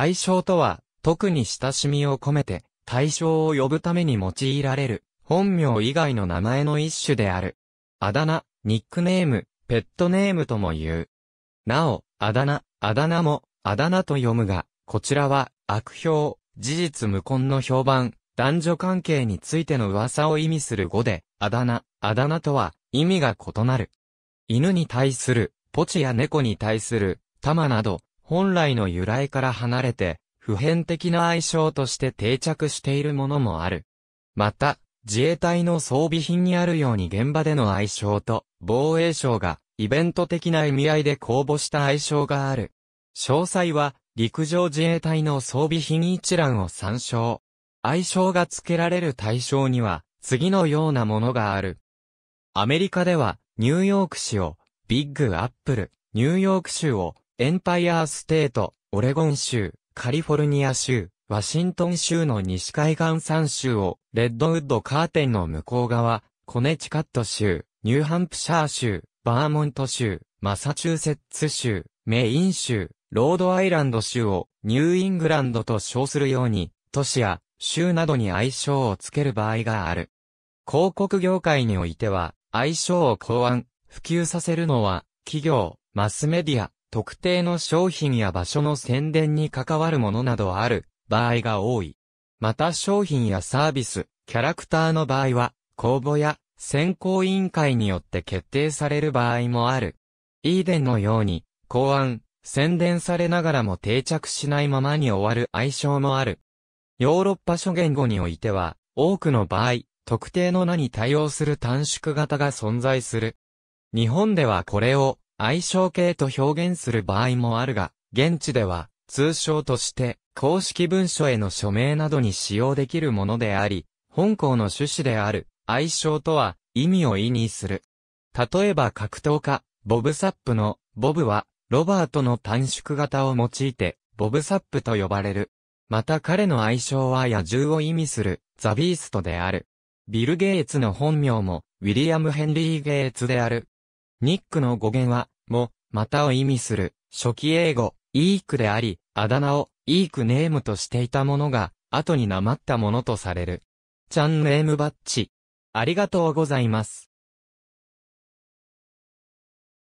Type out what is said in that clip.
愛称とは、特に親しみを込めて、対象を呼ぶために用いられる、本名以外の名前の一種である。あだ名、ニックネーム、ペットネームとも言う。なお、あだ名、あだ名も、あだ名と読むが、こちらは、悪評、事実無根の評判、男女関係についての噂を意味する語で、あだ名、あだ名とは、意味が異なる。犬に対する、ポチや猫に対する、玉など、本来の由来から離れて、普遍的な愛称として定着しているものもある。また、自衛隊の装備品にあるように現場での愛称と、防衛省が、イベント的な意味合いで公募した愛称がある。詳細は、陸上自衛隊の装備品一覧を参照。愛称が付けられる対象には、次のようなものがある。アメリカでは、ニューヨーク市を、ビッグアップル、ニューヨーク州を、エンパイアーステート、オレゴン州、カリフォルニア州、ワシントン州の西海岸3州を、レッドウッドカーテンの向こう側、コネチカット州、ニューハンプシャー州、バーモント州、マサチューセッツ州、メイン州、ロードアイランド州をニューイングランドと称するように、都市や州などに愛称をつける場合がある。広告業界においては、愛称を考案、普及させるのは、企業、マスメディア、特定の商品や場所の宣伝に関わるものなどある場合が多い。また商品やサービス、キャラクターの場合は、公募や選考委員会によって決定される場合もある。イーデンのように、考案、宣伝されながらも定着しないままに終わる愛称もある。ヨーロッパ諸言語においては、多くの場合、特定の名に対応する短縮型が存在する。日本ではこれを愛称系と表現する場合もあるが、現地では、通称として、公式文書への署名などに使用できるものであり、本校の趣旨である、愛称とは、意味を意味する。例えば格闘家、ボブサップの、ボブは、ロバートの短縮型を用いて、ボブサップと呼ばれる。また彼の愛称は野獣を意味する、ザ・ビーストである。ビル・ゲイツの本名も、ウィリアム・ヘンリー・ゲイツである。ニックの語源は、も、またを意味する、初期英語、イークであり、あだ名を、イークネームとしていたものが、後になまったものとされる。チャンネームバッチ。ありがとうございます。